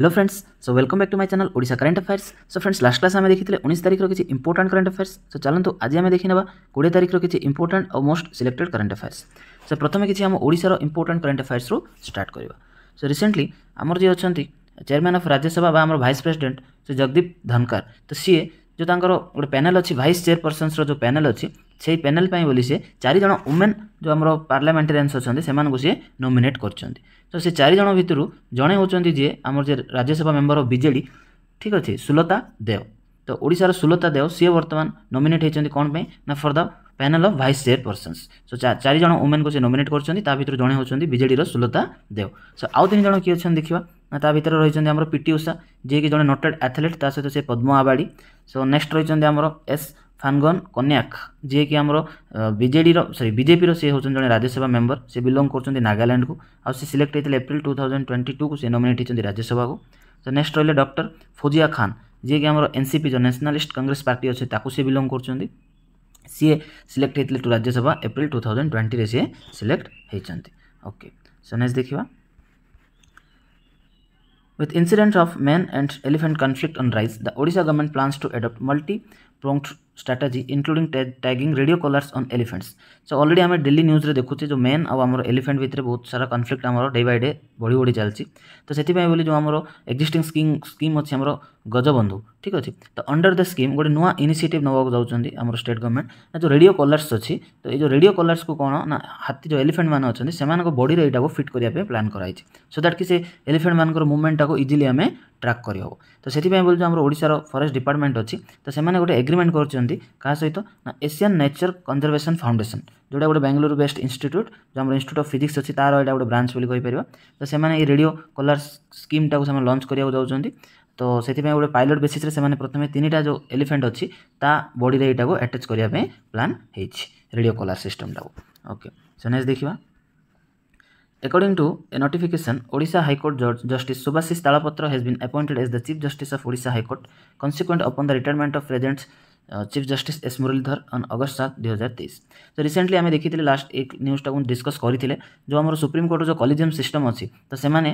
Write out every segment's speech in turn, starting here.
Hello friends so welcome back to my channel Odisha current affairs so friends last class आम देखिले उन्नीस तारिखर किसी important current affairs सो चलू आज आम देखने कोड़े तारिखर किसी इंपोर्टाट और most selected current affairs so प्रथम किसी आम ओडार इंपोर्टाट करेंट अफेयर्स स्टार्ट करवा सो रिसेंटली आमर जी अच्छा चेयरमैन अफ राज्यसभा आम vice president so Jagdeep Dhankhar तो सी जो गोटे पैनेल अच्छी भाई चेयरपर्सनस जो पैनेल अच्छी সেই ପ୍ୟାନେଲ୍ ପାଇଁ ବୋଲି ସେ ଚାରିଜଣ ଓମେନ୍ ଯେଉଁ ଆମର ପାର୍ଲାମେଣ୍ଟାରିଆନ୍ସ ଅଛନ୍ତି ସେମାନଙ୍କୁ ସିଏ ନୋମିନେଟ୍ କରିଛନ୍ତି ତ ସେ ଚାରିଜଣ ଭିତରୁ ଜଣେ ହେଉଛନ୍ତି ଯିଏ ଆମର ଯେ ରାଜ୍ୟସଭା ମେମ୍ବର ଅଫ୍ ବିଜେଡ଼ି ଠିକ୍ ଅଛି ସୁଲତା ଦେଓ ତ ଓଡ଼ିଶାର ସୁଲତା ଦେଓ ସିଏ ବର୍ତ୍ତମାନ ନୋମିନେଟ୍ ହେଇଛନ୍ତି କ'ଣ ପାଇଁ ନା for the panel of vice chairpersons so ଚାରିଜଣ ଓମେନ୍କୁ ସେ ନୋମିନେଟ୍ କରିଛନ୍ତି ତା ଭିତରୁ ଜଣେ ହେଉଛନ୍ତି ବିଜେଡ଼ିର ସୁଲତା ଦେଓ ସୋ ଆଉ ତିନି ଜଣ କିଏ ଅଛନ୍ତି ଦେଖିବା ନା ତା ଭିତରେ ରହିଛନ୍ତି ଆମର ପିଟି ଉଷା ଯିଏକି ଜଣେ ନୋଟେଡ଼୍ ଆଥଲେଟ୍ ତା ସହିତ ସେ ପଦ୍ମ ଆବାଡ଼ି ସୋ ନେକ୍ସଟ ରହିଛନ୍ତି ଆମର ଏସ୍ फानगन कन्याक जिकि आम विजेडर सरी बजेपी रे हो जो राज्यसभा मेम्बर से बिलंग करते नागालैंड को आ सिलेक्ट होते April two thousand twenty two को सी नमेट होती राज्यसभा को तो नेक्स्ट रही है डक्टर फोजिया खान जी आम एनसीपी जो नेशनालीस्ट कंग्रेस पार्टी अच्छे से बिलंग कर सीए सिलेक्ट होते to Rajya Sabha April two thousand twenty सी सिलेक्ट होती ओके सो नेक्स्ट देखा with incident of man and elephant conflict on rise the Odisha government plans to adopt multi pronged strategy including tagging radio collars on elephants so already ଆମେ daily news ରେ ଦେଖୁଛେ जो main ଆଉ ଆମର elephant ଭିତରେ ବହୁତ ସାରା conflict ଆମର day by day ବଢ଼ି ବଢ଼ି ଚାଲିଛି ତ ସେଥିପାଇଁ ବୋଲି जो ଆମର existing scheme scheme ଅଛି ଆମର ଗଜବନ୍ଧୁ ଠିକ ଅଛି ତ ଅଣ୍ଡର ଦ ସ୍କିମ୍ ଗୋଟେ ନୂଆ ଇନିସିଏଟିଭ୍ ନେବାକୁ ଯାଉଛନ୍ତି ଆମର ଷ୍ଟେଟ୍ ଗଭର୍ଣ୍ଣମେଣ୍ଟ ନା ଯେଉଁ ରେଡ଼ିଓ କଲର୍ସ ଅଛି ତ ଏଇ ଯେଉଁ ରେଡ଼ିଓ କଲର୍ସକୁ କ'ଣ ନା ହାତୀ ଯେଉଁ ଏଲିଫେଣ୍ଟମାନେ ଅଛନ୍ତି ସେମାନଙ୍କ ବଡ଼ିରେ ଏଇଟାକୁ ଫିଟ୍ କରିବା ପାଇଁ ପ୍ଲାନ୍ କରାଯାଇଛି ସୋ ଦ୍ୟାଟ୍ କି ସେ ଏଲିଫେଣ୍ଟମାନଙ୍କର ମୁଭମେଣ୍ଟଟାକୁ ଇଜିଲି ଆମେ ଟ୍ରାକ୍ କରିହେବ ତ ସେଥିପାଇଁ ବୋଲି ଯେଉଁ ଆମର ଓଡ଼ିଶାର ଫରେଷ୍ଟ ଡିପାର୍ଟମେଣ୍ଟ ଅଛି ତ ସେମାନେ ଗୋଟେ ଏଗ୍ରିମେଣ୍ଟ କରିଛନ୍ତି କରିଛନ୍ତି କାହା ସହିତ ନା ଏସିଆନ୍ ନେଚର କନଜରଭେସନ୍ ଫାଉଣ୍ଡେସନ୍ ଯେଉଁଟା ଗୋଟେ ବେଙ୍ଗଲୁରୁ ବେଷ୍ଟ ଇନଷ୍ଟିଚ୍ୟୁଟ୍ ଯେଉଁ ଆମର ଇନଷ୍ଟିଚ୍ୟୁଟ୍ ଅଫ୍ ଫିଜିକ୍ସ ଅଛି ତା'ର ଏଇଟା ଗୋଟେ ବ୍ରାଞ୍ଚ ବୋଲି କହିପାରିବା ତ ସେମାନେ ଏଇ ରେଡ଼ିଓ କଲାର ସ୍କିମ୍ଟାକୁ ସେମାନେ ଲଞ୍ଚ କରିବାକୁ ଯାଉଛନ୍ତି ତ ସେଥିପାଇଁ ଗୋଟେ ପାଇଲଟ୍ ବେସିସ୍ରେ ସେମାନେ ପ୍ରଥମେ ତିନିଟା ଯେଉଁ ଏଲିଫେଣ୍ଟ ଅଛି ତା ବଡ଼ିରେ ଏଇଟାକୁ ଆଟାଚ୍ କରିବା ପାଇଁ ପ୍ଲାନ୍ ହେଇଛି ରେଡ଼ିଓ କଲାର ସିଷ୍ଟମ୍ଟାକୁ ଓକେ ସୋ ନେକ୍ସଟ ଦେଖିବା According to a notification, Odisha High Court Judge Justice Subhashish Talapatra has been appointed as the Chief Justice of Odisha High Court, consequent upon the retirement of President chief justice S Muralidhar on August 7 2023 ᱛᱚ recently ᱟᱢᱮ ᱫᱮᱠᱷᱤᱛᱮᱞᱮ last ᱮᱠ news ᱴᱟᱜ ᱩᱱ discuss ᱠᱚᱨᱤᱛᱤᱞᱮ ᱡᱚ ᱟᱢᱨᱚ supreme court ᱡᱚ ᱠᱚᱞᱮᱡᱤᱭᱟᱢ system ᱟᱥᱤ ᱛᱚ ᱥᱮᱢᱟᱱᱮ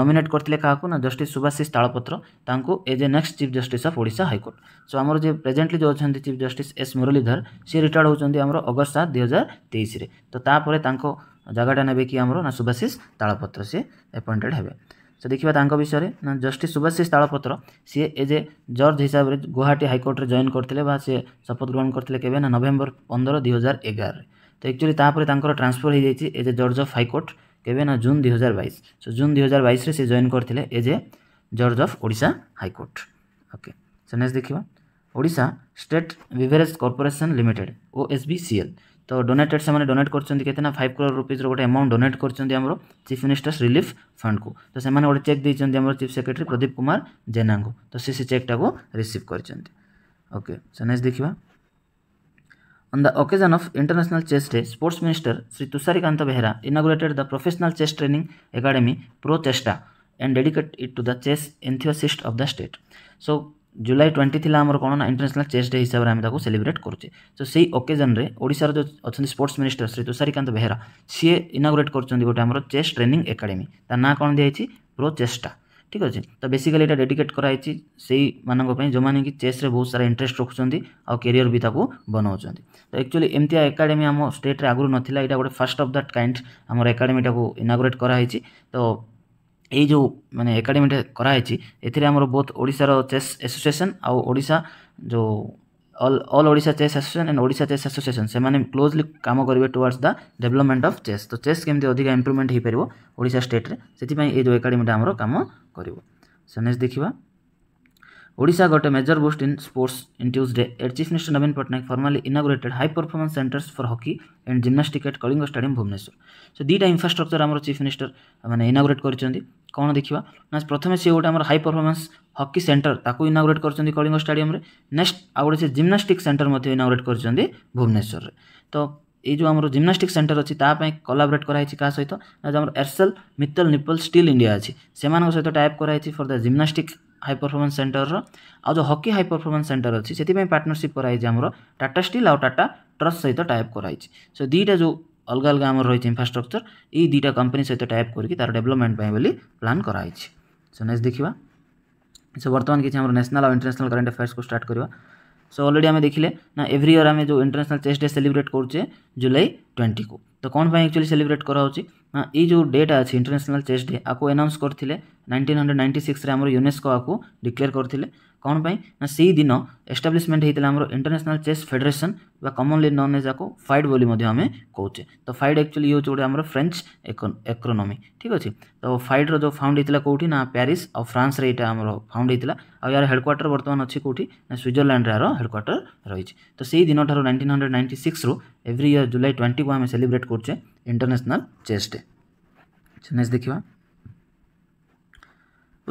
ᱱᱚᱢᱤᱱᱮᱴ ᱠᱚᱨᱛᱤᱞᱮ ᱠᱟᱦᱟᱠᱚ ᱱᱟ ᱡᱟᱥᱴᱤᱥ ᱥᱩᱵᱟᱥᱤᱥ ᱛᱟᱞᱟᱯᱟᱛᱨ ᱛᱟᱱᱠᱚ as a next chief justice of Odisha high court so ସେ ଦେଖିବା ତାଙ୍କ ବିଷୟରେ ନା ଜଷ୍ଟିସ୍ ସୁଭାଶିଷ ତାଳପତ୍ର ସିଏ ଏଜ୍ ଏ ଜର୍ଜ ହିସାବରେ ଗୁହାଟୀ ହାଇକୋର୍ଟରେ ଜଏନ୍ କରିଥିଲେ ବା ସିଏ ଶପଥ ଗ୍ରହଣ କରିଥିଲେ କେବେ ନା ନଭେମ୍ବର ପନ୍ଦର ଦୁଇହଜାର ଏଗାରରେ ତ ଆକ୍ଚୁଆଲି ତାପରେ ତାଙ୍କର ଟ୍ରାନ୍ସଫର ହୋଇଯାଇଛି as a judge of high court କେବେ ନା ଜୁନ୍ ଦୁଇହଜାର ବାଇଶ ସୋ ଜୁନ୍ ଦୁଇହଜାର ବାଇଶରେ ସେ ଜଏନ୍ କରିଥିଲେ as a judge of Odisha high court okay so next ଦେଖିବା Odisha state beverage corporation limited O S B C L तो डोनेटेड से डोनेट करते हैं फाइव करोड़ रुपीज़र गोटे एमाउंट डोनेट करते आम चीफ मिनिस्टर्स रिलीफ फंड को तो से गोटे चेक देते चीफ सेक्रेटरी प्रदीप कुमार जेना को तो सी से चेकटा को रिसीव करके ओके सेनेस देखा on the occasion of international chess day sports minister Shri Tusharkanti Behera inaugurated the professional chess training academy pro चेस्टा and dedicate it to the chess enthusiast of the state so July twenty লা আমার কোণ না international চেସ୍ day হিসাবে আমি তাকে celebrate করছে তো সেই অকেজনরে ওড়িশার যে অনেক স্পোর্টস মিনিষ্টর শ্রী তুষারিকান্ত বেহেরা সি ইনাগুরেট করছেন গোটে আমার চেস ট্রেনিং একাডেমি তার না কোণ দিয়েছি প্রো চেষ্টা ঠিক আছে তো বেসিকালি এটা ডেডিকেট করা হয়েছে সেইমানଙ୍କ ପାଇଁ ଯେଉଁମାନେ କି ଚେସ୍ରେ ବହୁତ ସାରା ଇଣ୍ଟରେଷ୍ଟ ରଖୁଛନ୍ତି ଆଉ କ୍ୟାରିୟର ବି ତାକୁ ବନାଉଛନ୍ତି ତ ଆକ୍ଚୁଆଲି ଏମିତିଆ ଏକାଡେମୀ ଆମ ଷ୍ଟେଟ୍ରେ ଆଗରୁ ନଥିଲା ଏଇଟା ଗୋଟେ ଫାର୍ଷ୍ଟ ଅଫ୍ ଦ୍ୟାଟ୍ କାଇଣ୍ଡ ଆମର ଏକାଡେମୀଟାକୁ ଇନାଗୁରେଟ୍ କରାହେଇଛି ତ ଏଇ ଯେଉଁ ମାନେ ଏକାଡ଼େମୀଟା କରାହେଇଛି ଏଥିରେ ଆମର ବୋଥ୍ ଓଡ଼ିଶାର ଚେସ୍ ଆସୋସିଏସନ୍ ଆଉ ଓଡ଼ିଶା ଯେଉଁ all all Odisha chess association and Odisha chess association ସେମାନେ କ୍ଲୋଜଲି କାମ କରିବେ towards the development of chess ତ ଚେସ୍ କେମିତି ଅଧିକା ଇମ୍ପ୍ରୁଭମେଣ୍ଟ ହେଇପାରିବ ଓଡ଼ିଶା ଷ୍ଟେଟ୍ରେ ସେଥିପାଇଁ ଏଇ ଯେଉଁ ଏକାଡ଼େମୀଟା ଆମର କାମ କରିବ ସୋ ନେକ୍ସଟ ଦେଖିବା Odisha got a major boost in sports in Tuesday. Air Chief Minister Navin Patnaik formally inaugurated high performance centers for hockey and gymnastics at Kalinga Stadium Bhubaneswar. So these infrastructure our Chief Minister I mean inaugurate କରିଛନ୍ତି କ'ଣ ଦେଖିବା ନା ପ୍ରଥମେ ସିଏ ଗୋଟେ ଆମର high performance hockey centre ତାକୁ inaugurate କରିଛନ୍ତି କଳିଙ୍ଗ ଷ୍ଟାଡିୟମରେ ନେକ୍ସଟ ଆଉ ଗୋଟେ ସେ ଜିମ୍ନାଷ୍ଟିକ୍ ସେଣ୍ଟର ମଧ୍ୟ ଇନାଗୁରେଟ୍ କରିଛନ୍ତି ଭୁବନେଶ୍ୱରରେ ତ ଏଇ ଯେଉଁ ଆମର ଜିମ୍ନାଷ୍ଟିକ୍ ସେଣ୍ଟର ଅଛି ତା ପାଇଁ କଲାବରେଟ୍ କରାହେଇଛି କାହା ସହିତ ନା ଯେଉଁ ଆମର Arcelor Mittal Nippon steel India ଅଛି ସେମାନଙ୍କ ସହିତ ଟାଇପ୍ କରାହେଇଛି for the gymnastic high performance ସେଣ୍ଟରର ଆଉ ଯେଉଁ ହକି ହାଇ ପରଫର୍ମାନ୍ସ ସେଣ୍ଟର ଅଛି ସେଥିପାଇଁ ପାର୍ଟନରସିପ୍ କରାହେଇଛି ଆମର ଟାଟା ଷ୍ଟିଲ୍ ଆଉ ଟାଟା ଟ୍ରଷ୍ଟ ସହିତ ଟାଇପ୍ କରାହେଇଛି ସୋ ଦୁଇଟା ଯେଉଁ अलग अलग आम रही इनफ्रास्ट्रक्चर यही दुईटा कंपनी सहित टाइप करके तार डेभलपमेंट प्लां कराई सो नेक्स्ट देखा सो बर्तमान किसी आम और इंटरनेशनल करेन्ट अफेयर्स को स्टार्ट करवा सो अलरेडी आम देखिले ना एव्री इयर आम जो इंटरनेशनल चेस डे सेलिब्रेट करे जुलाई ट्वेंटी को तो कौन पर एक्चुअली सेलिब्रेट कराऊँगी ना ये डेटा अच्छे इंटरनेशनाल चेस डे आपको एनाउंस करते nineteen hundred ninety six UNESCO आपको डिक्लेयर करते କ'ଣ ପାଇଁ ନା ସେଇଦିନ ଏଷ୍ଟାବ୍ଲିଶମେଣ୍ଟ ହେଇଥିଲା ଆମର ଇଣ୍ଟରନ୍ୟାସନାଲ୍ ଚେସ୍ ଫେଡେରେସନ୍ ବା କମନଲି ନନ୍ ଏଜ୍ ଆକୁ ଫାଇଡ୍ ବୋଲି ମଧ୍ୟ ଆମେ କହୁଛେ ତ ଫାଇଡ୍ ଆକ୍ଚୁଆଲି ଇଏ ହେଉଛି ଗୋଟେ ଆମର ଫ୍ରେଞ୍ଚ ଏକ୍ରୋନୋମି ଠିକ୍ ଅଛି ତ ଫାଇଡ୍ର ଯେଉଁ ଫାଉଣ୍ଡ ହେଇଥିଲା କେଉଁଠି ନା ପ୍ୟାରିସ୍ ଆଉ ଫ୍ରାନ୍ସରେ ଏଇଟା ଆମର ଫାଉଣ୍ଡ ହେଇଥିଲା ଆଉ ଏହାର ହେଡ଼କ୍ୱାର୍ଟର ବର୍ତ୍ତମାନ ଅଛି କେଉଁଠି ନା ସ୍ୱିଜରଲ୍ୟାଣ୍ଡରେ ଏହାର ହେଡ଼କ୍ୱାର୍ଟର ରହିଛି ତ ସେଇ ଦିନଠାରୁ ନାଇଣ୍ଟିନ୍ ହଣ୍ଡ୍ରେଡ଼ ନାଇଣ୍ଟି ସିକ୍ସରୁ ଏଭ୍ରି ଇୟର୍ ଜୁଲାଇ ଟ୍ୱେଣ୍ଟିକୁ ଆମେ ସେଲିବ୍ରେଟ୍ କରୁଛେ ଇଣ୍ଟରନ୍ୟାସନାଲ୍ ଚେସ୍ ଡେ ନେକ୍ସଟ ଦେଖିବା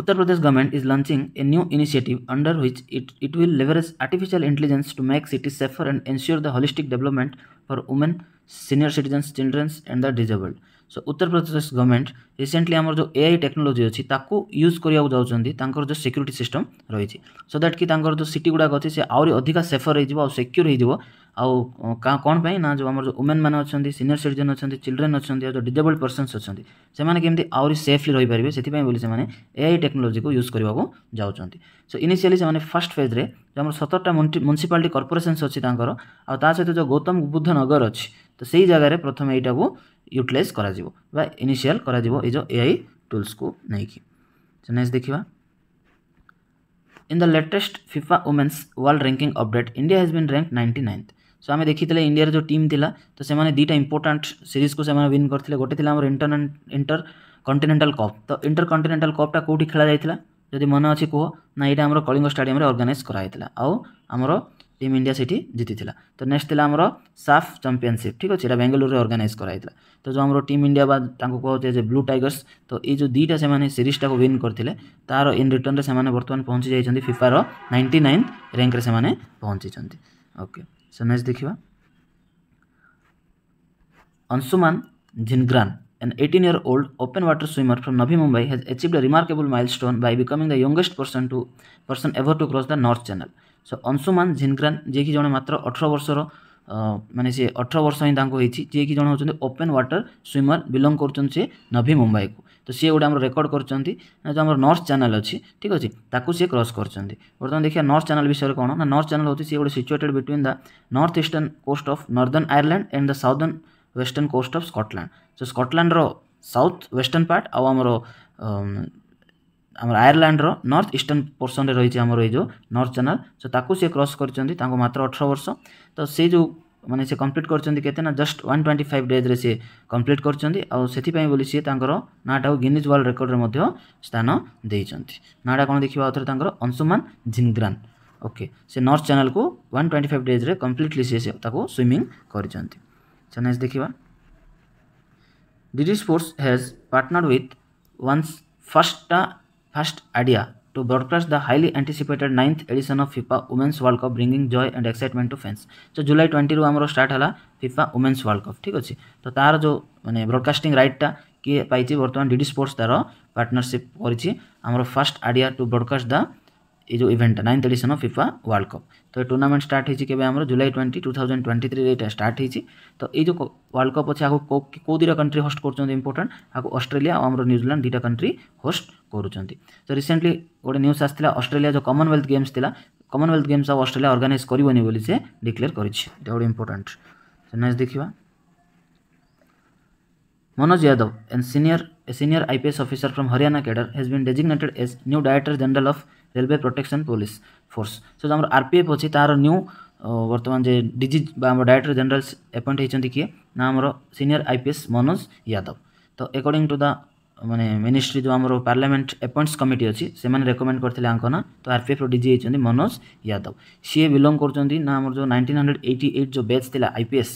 Uttar Pradesh government is launching a new initiative under which it, it will leverage artificial intelligence to make cities safer and ensure the holistic development for women, senior citizens, children and the disabled. So Uttar Pradesh government recently आमर जो AI technology अच्छी ताकू use करा जाऊँच जो security system रही so that कि जो city गुड़ाक अच्छे से आहरी अधिक सेफर हो सेक्यूर हो ଆଉ କ'ଣ ପାଇଁ ନା ଯେଉଁ ଆମର ଯେଉଁ ଓମେନ୍ ମାନେ ଅଛନ୍ତି ସିନିୟର୍ ସିଟିଜେନ୍ ଅଛନ୍ତି ଚିଲଡ୍ରେନ୍ ଅଛନ୍ତି ଆଉ ଯେଉଁ ଡିଜେବଲ୍ ପର୍ସନ୍ସ ଅଛନ୍ତି ସେମାନେ କେମିତି ଆହୁରି ସେଫ୍ଲି ରହିପାରିବେ ସେଥିପାଇଁ ବୋଲି ସେମାନେ ଏଆଇ ଟେକ୍ନୋଲୋଜିକୁ ୟୁଜ୍ କରିବାକୁ ଯାଉଛନ୍ତି ସୋ ଇନିସିଆଲି ସେମାନେ ଫାର୍ଷ୍ଟ ଫେଜ୍ରେ ଯେଉଁ ଆମର ସତରଟା ମ୍ୟୁନିସିପାଲିଟି କର୍ପୋରେସନ୍ସ ଅଛି ତାଙ୍କର ଆଉ ତା ସହିତ ଯେଉଁ ଗୌତମ ବୁଦ୍ଧ ନଗର ଅଛି ତ ସେଇ ଜାଗାରେ ପ୍ରଥମେ ଏଇଟାକୁ ୟୁଟିଲାଇଜ୍ କରାଯିବ ବା ଇନିସିଆଲ୍ କରାଯିବ ଏଇ ଯେଉଁ ଏଆଇ ଟୁଲ୍ସକୁ ନେଇକି ନେକ୍ସଟ ଦେଖିବା the the FIFA FIFA Women's World update India India been been ninety 99th. So आम देखी इंडिया जो टीम थी तो से दुटा इंपोर्टाट सीरीज को कोन करते गोटे थी इंटर इंटर कंटिनेटाल कप तो इंटर कंटिनेटाल कपटा कौटी खेल जाता है जब मन अच्छे कहो ना ये आम कलिंग स्टाडियम अर्गानाइज कराई आमर टीम इंडिया से जीति तो नेक्स्ट थी आम साफ चंपिशिप ठीक अच्छे बेंगलोर में अर्गानाइज कराई तो जो आम टीम इंडिया कहते हैं ब्लू टाइगर्स तो ये जो दुईटा से सीरीजटा को विन करते तार इन रिटर्न से बर्तमान पहुंची जाइए फिफार नाइंटी नाइन रैंक से पहुंची ओके नेक्स्ट देखा Anshuman झिनग्रान an 18 year old open water swimmer from Navi Mumbai has achieved a remarkable milestone by becoming the youngest person to person ever to cross the North Channel. So Anshuman Jingran ଯିଏକି ଜଣେ ମାତ୍ର ଅଠର ବର୍ଷର ମାନେ ସିଏ ଅଠର ବର୍ଷ ହିଁ ତାଙ୍କୁ ହେଇଛି ଯିଏକି ଜଣେ ହେଉଛନ୍ତି ଓପେନ୍ ୱାଟର ସ୍ୱିମର୍ ବିଲଙ୍ଗ କରୁଛନ୍ତି ସିଏ ନଭି ମୁମ୍ବାଇକୁ ତ ସିଏ ଗୋଟେ ଆମର ରେକର୍ଡ଼ କରିଛନ୍ତି ଯେଉଁ ଆମର ନର୍ସ ଚ୍ୟାନେଲ୍ ଅଛି ଠିକ୍ ଅଛି ତାକୁ ସିଏ କ୍ରସ୍ କରିଛନ୍ତି ବର୍ତ୍ତମାନ ଦେଖିବା ନର୍ସ ଚ୍ୟାନେଲ୍ ବିଷୟରେ କ'ଣ ନା ନର୍ସ ଚ୍ୟାନେଲ୍ ହେଉଛି ସିଏ ଗୋଟେ situated between the north eastern coast of northern Ireland and the southern western coast of Scotland so ସ୍କଟଲ୍ୟାଣ୍ଡର ସାଉଥ୍ ୱେଷ୍ଟର୍ଣ୍ଣ ପାର୍ଟ ଆଉ ଆମର ଆମର ଆୟର୍ଲ୍ୟାଣ୍ଡର ନର୍ଥ ଇଷ୍ଟର୍ଣ୍ଣ ପୋର୍ସନ୍ରେ ରହିଛି ଆମର ଏଇ ଯେଉଁ ନର୍ଥ ଚ୍ୟାନେଲ୍ ସୋ ତାକୁ ସିଏ କ୍ରସ୍ କରିଛନ୍ତି ତାଙ୍କୁ ମାତ୍ର ଅଠର ବର୍ଷ ତ ସେ ଯେଉଁ मैंने से कम्प्लीट कर just one twenty five days रे सी कम्प्लीट करेंपाई बोली सी नाटा को गिनीज वर्ल्ड रेकर्ड्रेय स्थान नाटा कौन देखिए आउ थे अंशुमान झिंग्रान ओके से नर्थ चैनल को वन ट्वेंटी फाइव डेज रे कम्प्लीटली सी स्विमिंग कर देखा DD sports has partnered with one first fast idea to broadcast the highly anticipated 9th edition of FIFA Women's World Cup bringing joy and excitement to fans. So July 20 ରୁ ଆମର start ହେଲା FIFA Women's World Cup ଠିକ ଅଛି ତ ତାର ଯେଉଁ ମାନେ broadcasting ରାଇଟ୍ଟା କିଏ ପାଇଛି ବର୍ତ୍ତମାନ ଡିଡି ସ୍ପୋର୍ଟସ୍ ତାର ପାର୍ଟନରସିପ୍ କରିଛି ଆମର first idea to broadcast the ये जो event ninth edition of FIFA world cup तो ये टूर्नामेंट स्टार्ट होगी आम July twenty two thousand twenty three यहाँ स्टार्ट तो ये जो वर्ल्ड कप अच्छे आपको कौ दुटा कंट्री होस्ट कर इंपोर्टाट आपको अस्ट्रेलिया और आम न्यूजिला दुटा कंट्री होस्ट करुँच रिसेंटली गोटे न्यूज आसाला अस्ट्रेलिया जो कमनवेल्थ गेम्स थी कमनवेल्थ गेम्स आउ अस्ट्रेलिया अर्गानाइज कर डिक्लेयर करेंगे इंपोर्टाट नेक्स्ट देखा Manoj Yadav and senior senior IPS officer from Haryana cadre has been designated as new director general of railway protection police force ସେ ଯେଉଁ ଆମର ଆର୍ ପି ଏଫ୍ ଅଛି ତା'ର ନ୍ୟୁ ବର୍ତ୍ତମାନ ଯେ ଡିଜିଜ୍ ବା ଆମର ଡାଇରେକ୍ଟର ଜେନେରାଲ ଆପଏଣ୍ଟ ହେଇଛନ୍ତି କିଏ ନା ଆମର senior I P S Manoj Yadav ତ ଏକର୍ଡ଼ିଂ ଟୁ ଦ ମାନେ ମିନିଷ୍ଟ୍ରି ଯେଉଁ ଆମର ପାର୍ଲାମେଣ୍ଟ ଆପଏଣ୍ଟସ୍ କମିଟି ଅଛି ସେମାନେ ରେକମେଣ୍ଡ କରିଥିଲେ ଆଙ୍କ ନା ତ ଆର୍ପିଏଫ୍ର ଡିଜି ହେଇଛନ୍ତି ମନୋଜ ୟାଦବ ସିଏ ବିଲଙ୍ଗ କରୁଛନ୍ତି ନା ଆମର ଯେଉଁ ନାଇଣ୍ଟିନ୍ ହଣ୍ଡ୍ରେଡ଼ ଏଇଟି ଏଇଟ୍ ଯେଉଁ ବ୍ୟାଚ୍ ଥିଲା I P S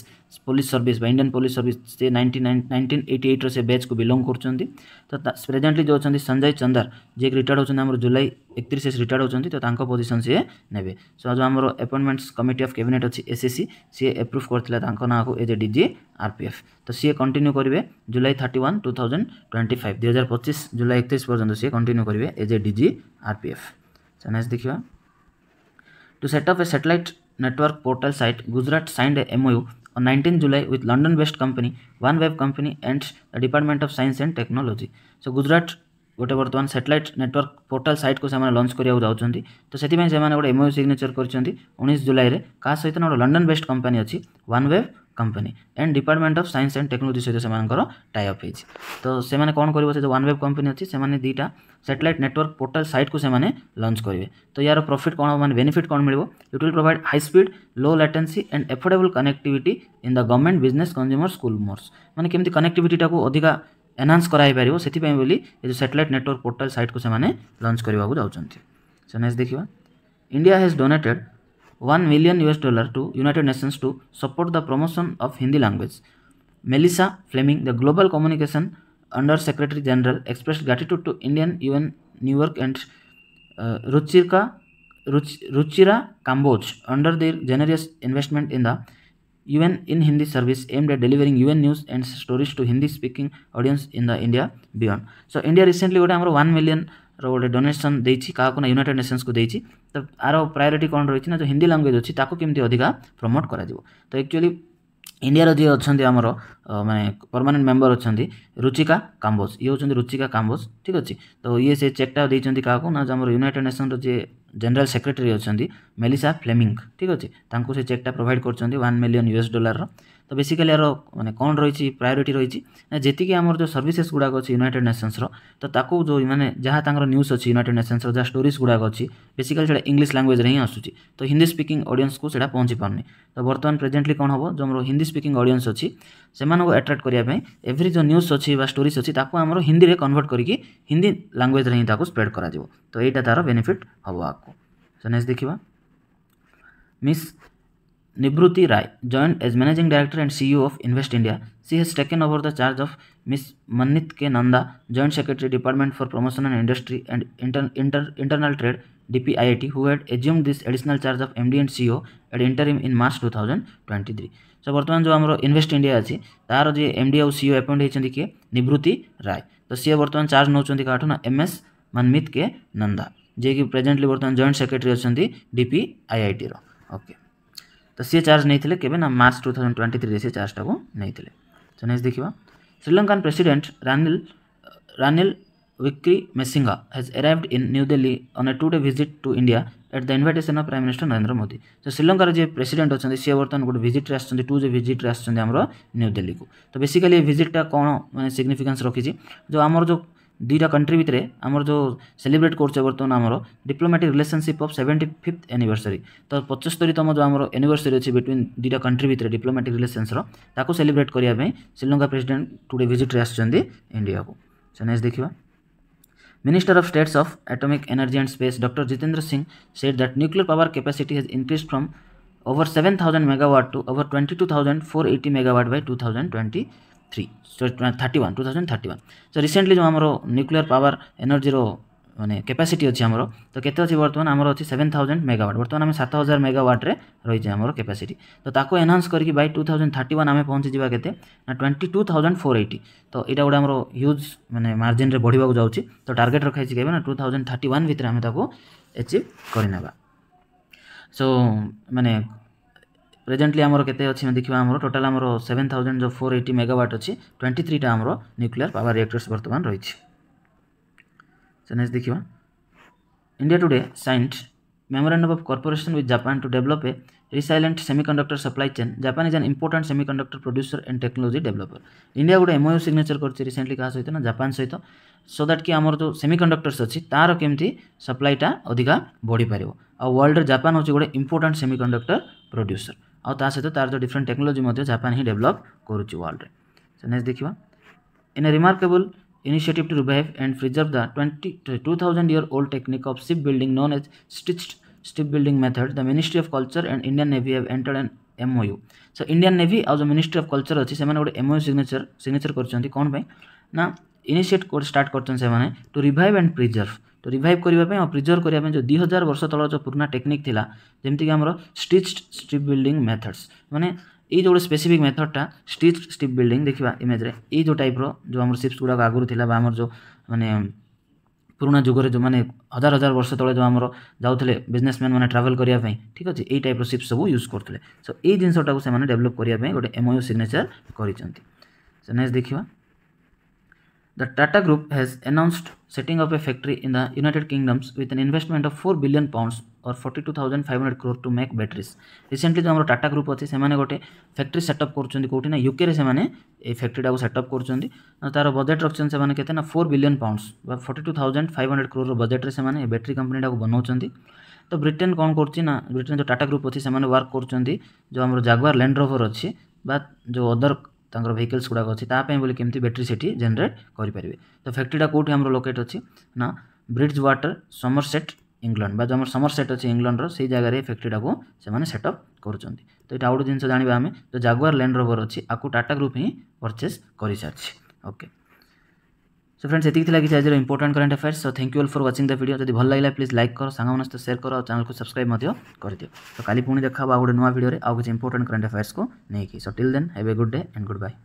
police service ବା ଇଣ୍ଡିଆନ୍ ପୋଲିସ ସର୍ଭିସ୍ ସେ ନାଇଣ୍ଟିନ୍ ନାଇଣ୍ଟିନ୍ ଏଇଟି ଏଇଟ୍ର ସେ ବ୍ୟାଚ୍କୁ ବିଲଙ୍ଗ କରୁଛନ୍ତି ତ ପ୍ରେଜେଣ୍ଟଲି ଯେଉଁ ଅଛନ୍ତି ସଞ୍ଜୟ ଚନ୍ଦର ଯିଏକି ରିଟାୟାର୍ଡ଼ ହେଉଛନ୍ତି ଆମର ଜୁଲାଇ ଏକତିରିଶ ରିଟାୟାର୍ଡ଼ ହେଉଛନ୍ତି ତ ତାଙ୍କ ପୋଜିସନ୍ ସିଏ ନେବେ ସୋ ଯେଉଁ ଆମର ଆପଏଣ୍ଟମେଣ୍ଟସ୍ କମିଟି ଅଫ୍ କ୍ୟାବିନେଟ୍ ଅଛି ଏସ୍ଏସ୍ସି ସିଏ ଆପ୍ରୁଭ୍ କରିଥିଲା ତାଙ୍କ ନାଁକୁ ଏଜ୍ ଏ ଡିଜି ଆର୍ପିଏଫ୍ ତ ସିଏ କଣ୍ଟିନ୍ୟୁ କରିବେ July thirty one two thousand twenty five ଦୁଇହଜାର ପଚିଶ ଜୁଲାଇ ଏକତିରିଶ ପର୍ଯ୍ୟନ୍ତ ସିଏ କଣ୍ଟିନ୍ୟୁ କରିବେ as a DG RPF so next ଦେଖିବା to set up a satellite network portal site gujarat signed a mou on 19 July with London-based company OneWeb company and the Department of Science and Technology. So Gujarat ଗୋଟେ ବର୍ତ୍ତମାନ satellite network portal ସାଇଟ୍କୁ ସେମାନେ launch କରିବାକୁ ଯାଉଛନ୍ତି ତ ସେଥିପାଇଁ ସେମାନେ ଗୋଟେ MOU signature କରିଛନ୍ତି ଉଣେଇଶ ଜୁଲାଇରେ କାହା ସହିତ ଗୋଟେ ଲଣ୍ଡନ ବେସ୍ଡ କମ୍ପାନୀ ଅଛି OneWeb company and department of science and technology ସହିତ ସେମାନଙ୍କର ଟାଇଅପ୍ ହେଇଛି ତ ସେମାନେ କ'ଣ କରିବ ସେ ଯେଉଁ ୱାନ୍ ୱେବ୍ କମ୍ପାନୀ ଅଛି ସେମାନେ ଦୁଇଟା ସାଟେଲାଇଟ୍ ନେଟୱାର୍କ ପୋର୍ଟାଲ୍ ସାଇଟ୍କୁ ସେମାନେ ଲଞ୍ଚ କରିବେ ତ ୟାର ପ୍ରଫିଟ୍ କ'ଣ ମାନେ ବେନିଫିଟ୍ କ'ଣ ମିଳିବ it will provide high speed low latency and affordable connectivity in the government business consumer school ମୋର୍ସ ମାନେ କେମିତି କନେକ୍ଟିଭିଟିଟାକୁ ଅଧିକା एनहांस कराइपर से सैटेलैट नेटवर्क पोर्टाल सैट को लंच करवाक जाऊँगी सो नेक्स देखिए India has donated one million US dollar to United Nations to support the promotion of Hindi language Melissa Fleming the global communication under secretary general express gratitude to Indian UN New York and Ruchira Ruchira Kamboj under their generous investment in the UN in Hindi service aimed at delivering UN news and stories to Hindi speaking audience in the India beyond. So India recently गोटे आमर 1 million रो गोटे donation देछि काको ना United Nations को देछि तो आरो priority कोन रहिछि ना जो हिंदी लैंग्वेज अछि ताको केमति अधिका प्रमोट करा जीवो तो एक्चुअली ଇଣ୍ଡିଆର ଯିଏ ଅଛନ୍ତି ଆମର ମାନେ ପରମାନେଣ୍ଟ ମେମ୍ବର ଅଛନ୍ତି ରୁଚିକା କାମ୍ବୋଜ ଇଏ ହେଉଛନ୍ତି ରୁଚିକା କାମ୍ବୋଜ ଠିକ୍ ଅଛି ତ ଇଏ ସେ ଚେକ୍ଟା ଦେଇଛନ୍ତି କାହାକୁ ନା ଆମର ୟୁନାଇଟେଡ଼ ନେସନର ଯିଏ ଜେନେରାଲ ସେକ୍ରେଟାରୀ ଅଛନ୍ତି ମେଲିସା ଫ୍ଲେମିଙ୍ଗ ଠିକ୍ ଅଛି ତାଙ୍କୁ ସେ ଚେକ୍ଟା ପ୍ରୋଭାଇଡ଼ କରୁଛନ୍ତି ୱାନ୍ ମିଲିୟନ୍ ୟୁଏସ୍ ଡଲାରର ତ ବେସିକାଲି ଏହାର ମାନେ କ'ଣ ରହିଛି ପ୍ରାୟୋରିଟି ରହିଛି ଯେତିକି ଆମର ଯେଉଁ ସର୍ଭିସେସ୍ ଗୁଡ଼ାକ ଅଛି ୟୁନାଇଟେଡ଼ ନେସନ୍ସର ତ ତାକୁ ଯେଉଁ ମାନେ ଯାହା ତାଙ୍କର ନ୍ୟୁଜ୍ ଅଛି ୟୁନାଇଟେଡ଼ ନେସନ୍ସର ଯାହା ଷ୍ଟୋରିଜ୍ ଗୁଡ଼ାକ ଅଛି ବେସିକାଲି ସେଇଟା ଇଂଲିଶ ଲାଙ୍ଗୁଏଜ୍ରେ ହିଁ ଆସୁଛି ତ ହିନ୍ଦୀ ସ୍ପିକିଂ ଅଡ଼ିଏନ୍ସକୁ ସେଇଟା ପହଞ୍ଚି ପାରୁନି ତ ବର୍ତ୍ତମାନ ପ୍ରେଜେଣ୍ଟଲି କ'ଣ ହେବ ଯେଉଁ ଆମର ହିନ୍ଦୀ ସ୍ପିକିଂ ଅଡ଼ିଏନ୍ସ ଅଛି ସେମାନଙ୍କୁ ଆଟ୍ରାକ୍ଟ କରିବା ପାଇଁ ଏଭ୍ରି ଯେଉଁ ନ୍ୟୁଜ୍ ଅଛି ବା ଷ୍ଟୋରିଜ୍ ଅଛି ତାକୁ ଆମର ହିନ୍ଦୀରେ କନଭର୍ଟ କରିକି ହିନ୍ଦୀ ଲାଙ୍ଗୁଏଜ୍ରେ ହିଁ ତାକୁ ସ୍ପ୍ରେଡ଼ କରାଯିବ ତ ଏଇଟା ତା'ର ବେନିଫିଟ୍ ହେବ ଆଗକୁ ସୋ ନେକ୍ସଟ ଦେଖିବା miss Nibruti Rai joined as Managing Director and CEO of Invest India. She has taken over the charge of Ms. Manit K. Nanda, Joint Secretary Department for Promotion and Industry and Inter Inter Internal Trade DPIIT, who had assumed this additional charge of MD and CEO at interim in March 2023. So, वर्तमान जो हमरो Invest India है जी, तारो जी MD और CEO appointed है चंदी के Nibruti Rai. तो ये वर्तमान charge नो चंदी काटो ना MS Manit K. Nanda, जेकी presently वर्तमान Joint Secretary है चंदी DPIIT रो. Okay. तो सी चार्ज नहीं के March two thousand twenty three सी चार्जा को नहीं तो नेक्स्ट देखा श्रीलंकान president Ranil Ranil Wickremesinghe has arrived in New Delhi on two day visit to India at the invitation of prime minister Narendra Modi तो श्रीलंकर जे प्रेसीडेंट अच्छे सी बर्तमान गोटे भिजिट्रे आू जे भिजिट्रे आम न्यू दिल्ली को तो बेसिकाली भिजिटा कौन मैंने सिग्निफिकेन्स रखी जो आम जो দুইটা কন্ট্রি ভিতরে আমার যে সেলিব্রেট করছে বর্তমান আমার diplomatic relationship of seventy fifth anniversary তো পঁচস্তরীতম যে আমার আনিভর্সারি অছি বিটুইন দুইটা কন্ট্রি ভিতরে ডিপ্লোম্যাটিক রিলেসনসর তাকে সেলিব্রেট করা শ্রীলঙ্কা প্রেসিডেন্ট টুডে ভিজিট্রে আসছেন ইন্ডিয়াকে সে নেক্সট দেখা Minister of States of Atomic Energy and Space Dr. Jitendra Singh said that nuclear power capacity has increased from over 7000 megawatt to over 22480 megawatt by 2020 three thirty one two thousand thirty one so recently ଯେଉଁ ଆମର nuclear power ଏନର୍ଜିର ମାନେ capacity ଅଛି ଆମର ତ କେତେ ଅଛି ବର୍ତ୍ତମାନ ଆମର ଅଛି ସେଭେନ୍ ଥାଉଜେଣ୍ଡ ମେଗାୱାଟ୍ ବର୍ତ୍ତମାନ ଆମେ ସାତ ହଜାର ମେଗାୱାଟ୍ରେ ରହିଛେ ଆମର କ୍ୟାପାସିଟି ତ ତାକୁ ଏନହାନ୍ସ କରିକି by two thousand thirty one ଆମେ ପହଞ୍ଚିଯିବା କେତେ ନା twenty two thousand four eighty ତ ଏଇଟା ଗୋଟେ ଆମର ହ୍ୟୁଜ୍ ମାନେ ମାର୍ଜିନ୍ରେ ବଢ଼ିବାକୁ ଯାଉଛି ତ ଟାର୍ଗେଟ୍ ରଖାଯାଇଛି କେବେ ନା ଟୁ ଥାଉଜେଣ୍ଡ ଥାର୍ଟି ୱାନ୍ ଭିତରେ ଆମେ ତାକୁ ଏଚିଭ୍ କରିନେବା ସୋ ମାନେ ପ୍ରେଜେଣ୍ଟଲି ଆମର କେତେ ଅଛି ଆମେ ଦେଖିବା ଆମର ଟୋଟାଲ୍ ଆମର ସେଭେନ୍ ଥାଉଜେଣ୍ଡ ଯେଉଁ ଫୋର୍ ଏଇଟି ମେଗାୱାଟ୍ ଅଛି ଟ୍ୱେଣ୍ଟି ଥ୍ରୀଟା ଆମର ନ୍ୟୁକ୍ଲିୟର୍ ପାୱାର ରିଆକ୍ଟର୍ସ ବର୍ତ୍ତମାନ ରହିଛି ସେ ନେକ୍ସଟ ଦେଖିବା India today science memorandum of cooperation with Japan to develop a resilient semiconductor supply chain. Japan is an important semiconductor producer and technology developer. India ଗୋଟେ MOU signature କରିଛି recently କାହା ସହିତ ନା Japan ସହିତ ସୋ ଦ୍ୟାଟ୍ କି ଆମର ଯେଉଁ ସେମିକଣ୍ଡକ୍ଟର୍ସ ଅଛି ତା'ର କେମିତି ସପ୍ଲାଇଟା ଅଧିକା ବଢ଼ିପାରିବ ଆଉ ୱାର୍ଲଡ଼ରେ ଜାପାନ ହେଉଛି ଗୋଟେ ଇମ୍ପୋର୍ଟାଣ୍ଟ ସେମିକଣ୍ଡକ୍ଟର ପ୍ରଡ୍ୟୁସର ଆଉ ତା ସହିତ ତା'ର ଯେଉଁ ଡିଫରେଣ୍ଟ ଟେକ୍ନୋଲୋଜି ମଧ୍ୟ ଜାପାନ ହିଁ ଡେଭଲପ୍ କରୁଛି ୱାର୍ଲଡ଼ରେ ସୋ ନେକ୍ସଟ ଦେଖିବା in a remarkable initiative to revive and preserve the 20, 2000 year old technique of ship building known as stitched ship building method the ministry of culture and indian navy have entered an MOU so indian navy ଆଉ ଯେଉଁ ministry of culture ଅଛି ସେମାନେ ଗୋଟେ MOU signature signature କରିଛନ୍ତି କ'ଣ ପାଇଁ ନା initiate course start କରିଛନ୍ତି ସେମାନେ to revive and preserve ତ ରିଭାଇଭ୍ କରିବା ପାଇଁ ଆଉ ପ୍ରିଜର୍ଭ କରିବା ପାଇଁ ଯେଉଁ ଦୁଇ ହଜାର ବର୍ଷ ତଳ ଯେଉଁ ପୁରୁଣା ଟେକ୍ନିକ୍ ଥିଲା ଯେମିତିକି ଆମର ଷ୍ଟିଚ୍ ଷ୍ଟ୍ରିପ୍ ବିଲ୍ଡିଂ ମେଥଡ଼୍ସ ମାନେ ଏଇ ଯେଉଁ ସ୍ପେସିଫିକ୍ ମେଥଡ଼୍ଟା ଷ୍ଟିଚ୍ ଷ୍ଟ୍ରିପ୍ ବିଲ୍ଡିଂ ଦେଖିବା ଇମେଜ୍ରେ ଏଇ ଯେଉଁ ଟାଇପ୍ର ଯେଉଁ ଆମର ସିପ୍ସ ଗୁଡ଼ାକ ଆଗରୁ ଥିଲା ବା ଆମର ଯେଉଁ ମାନେ ପୁରୁଣା ଯୁଗରେ ଯେଉଁମାନେ ହଜାର ହଜାର ବର୍ଷ ତଳେ ଯେଉଁ ଆମର ଯାଉଥିଲେ ବିଜନେସମ୍ୟାନ୍ ମାନେ ଟ୍ରାଭେଲ୍ କରିବା ପାଇଁ ଠିକ୍ ଅଛି ଏଇ ଟାଇପ୍ର ସିପ୍ସ ସବୁ ୟୁଜ୍ କରୁଥିଲେ ସୋ ଏଇ ଜିନିଷଟାକୁ ସେମାନେ ଡେଭଲପ୍ କରିବା ପାଇଁ ଗୋଟେ ଏମ୍ଓୟୁ ସିଗ୍ନେଚର୍ କରିଛନ୍ତି ସୋ ନେକ୍ସଟ ଦେଖିବା The Tata Group has announced setting up a factory in the United Kingdoms with an investment of 4 billion pounds और forty two thousand five hundred crore to make batteries recently जो आम Tata group अच्छे से गोटे factory setup करोटी ना UK से फैक्ट्रीटा को setup कर तार बजेट रखते से ना four billion pounds forty two thousand five hundred crore बजेट्रे से बैटेरी कंपनीटा को बनाऊँ तो ब्रिटेन कौन करा ब्रिटेन जो टाटा ग्रुप अच्छी से वर्क करो आम जागवार लैंड रोवर अच्छी बा जो अदर ତାଙ୍କର ଭେହିକଲ୍ସ ଗୁଡ଼ାକ ଅଛି ତା ପାଇଁ ବୋଲି କେମିତି ବ୍ୟାଟେରୀ ସେଠି ଜେନେରେଟ୍ କରିପାରିବେ ତ ଫ୍ୟାକ୍ଟ୍ରିଟା କେଉଁଠି ଆମର ଲୋକେଟ୍ ଅଛି ନା ବ୍ରିଜ୍ ୱାଟର ସମରସେଟ୍ ଇଂଲଣ୍ଡ ବା ଆମର ସମରସେଟ୍ ଅଛି ଇଂଲଣ୍ଡର ସେଇ ଜାଗାରେ ଫ୍ୟାକ୍ଟ୍ରିଟାକୁ ସେମାନେ ସେଟଅପ୍ କରୁଛନ୍ତି ତ ଏଇଟା ଆଉ ଗୋଟେ ଜିନିଷ ଜାଣିବା ଆମେ ତ ଜାଗୁଆର ଲ୍ୟାଣ୍ଡ ରୋଭର ଅଛି ଆକୁ ଟାଟା ଗ୍ରୁପ୍ ହିଁ ପରଚେସ୍ କରିସାରିଛି ଓକେ सो फ्रेंड्स ଏତିକି ଥିଲା କିଛି ଆଜିର important current affairs so thank you all for watching the video ଯଦି ଭଲ ଲାଗିଲା ପ୍ଲିଜ୍ ଲାଇକ୍ କର ସାଙ୍ଗମାନଙ୍କ ସହିତ ସେୟାର କର ଆଉ ଚ୍ୟାନେଲକୁ ସବସ୍କ୍ରାଇବ୍ ମଧ୍ୟ କରିଦିଅ ତ କାଲି ପୁଣି ଦେଖା ହେବ ଆଉ ଗୋଟେ ନୂଆ ଭିଡ଼ିଓରେ ଆଉ କିଛି ଇମ୍ପୋର୍ଟାଣ୍ଟ କରେଣ୍ଟ ଆଫେୟାର୍ସକୁ ନେଇକି so till then have a good day and good bye